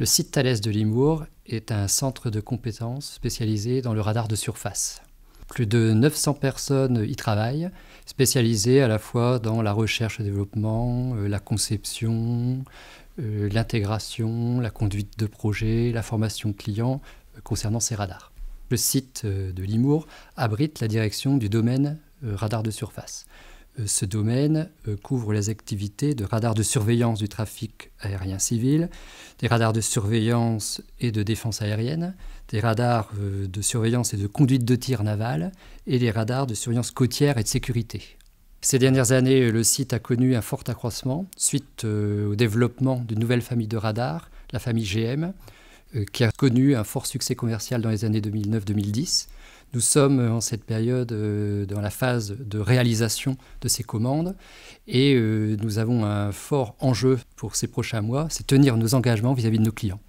Le site Thales de Limours est un centre de compétences spécialisé dans le radar de surface. Plus de 900 personnes y travaillent, spécialisées à la fois dans la recherche et développement, euh, la conception, euh, l'intégration, la conduite de projets, la formation client euh, concernant ces radars. Le site de Limours abrite la direction du domaine radar de surface. Euh, ce domaine euh, couvre les activités de radars de surveillance du trafic aérien civil, des radars de surveillance et de défense aérienne, des radars euh, de surveillance et de conduite de tir naval, et des radars de surveillance côtière et de sécurité. Ces dernières années, le site a connu un fort accroissement suite au développement d'une nouvelle famille de radars, la famille GM, qui a connu un fort succès commercial dans les années 2009-2010. Nous sommes euh, en cette période euh, dans la phase de réalisation de ces commandes et euh, nous avons un fort enjeu pour ces prochains mois, c'est tenir nos engagements vis à -vis de nos clients.